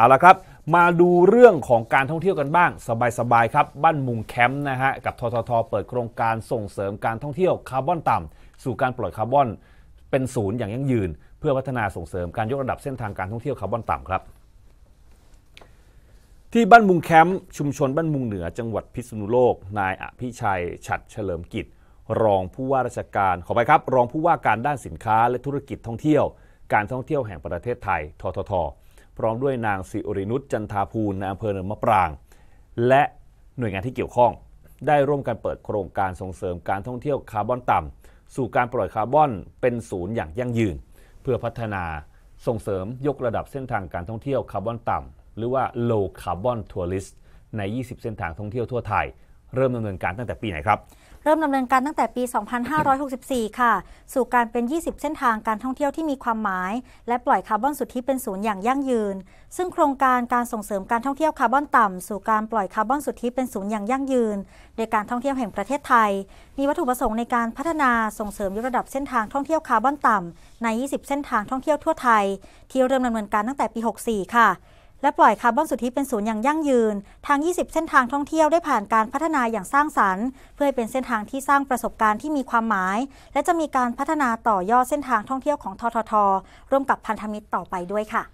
เอาละครับมาดูเรื่องของการท่องเที่ยวกันบ้าง สบายๆครับบ้านมุงแคมป์นะฮะกับทททเปิดโครงการส่งเสริมการท่องเที่ยวคาร์บอนต่ำสู่การปล่อยคาร์บอนเป็นศูนย์อย่างยั่งยืน เพื่อพัฒนาส่งเสริมการยกระดับเส้นทางการท่องเที่ยวคาร์บอนต่ำครับที่บ้านมุงแคมป์ชุมชนบ้านมุงเหนือจังหวัดพิษณุโลกนายอภิชัยฉัดเฉลิมกิจรองผู้ว่าราชการขอไปครับรองผู้ว่าการด้านสินค้าและธุรกิจท่องเที่ยวการท่องเที่ยวแห่งประเทศไทย ทททพร้อมด้วยนางสิรินุชจันทาภูลในอำเภอเนินมะปราง และหน่วยงานที่เกี่ยวข้อง ได้ร่วมกันเปิดโครงการส่งเสริมการท่องเที่ยวคาร์บอนต่ำ สู่การปล่อยคาร์บอนเป็นศูนย์อย่างยั่งยืน เพื่อพัฒนาส่งเสริมยกระดับเส้นทางการท่องเที่ยวคาร์บอนต่ำ หรือว่า low carbon tourist ใน 20 เส้นทางท่องเที่ยวทั่วไทย เริ่มดำเนินการตั้งแต่ปีไหนครับเริ่มดำเนินการตั้งแต่ปี 2564 ค่ะ สู่การเป็น 20 เส้นทางการท่องเที่ยวที่มีความหมาย และปล่อยคาร์บอนสุทธิเป็นศูนย์อย่างยั่งยืน ซึ่งโครงการการส่งเสริมการท่องเที่ยวคาร์บอนต่ำสู่การปล่อยคาร์บอนสุทธิเป็นศูนย์อย่างยั่งยืนโดยการท่องเที่ยวแห่งประเทศไทย มีวัตถุประสงค์ในการพัฒนาส่งเสริมยกระดับเส้นทางท่องเที่ยวคาร์บอนต่ำใน 20 เส้นทางท่องเที่ยวทั่วไทย ที่เริ่มดำเนินการตั้งแต่ปี 64 ค่ะและปล่อยคาร์บอนสุทธิเป็นศูนย์อย่างยั่งยืนทาง 20 เส้นทางท่องเที่ยวได้ผ่านการพัฒนาอย่างสร้างสรรค์ เพื่อเป็นเส้นทางที่สร้างประสบการณ์ที่มีความหมาย และจะมีการพัฒนาต่อยอดเส้นทางท่องเที่ยวของททท ร่วมกับพันธมิตรต่อไปด้วยค่ะ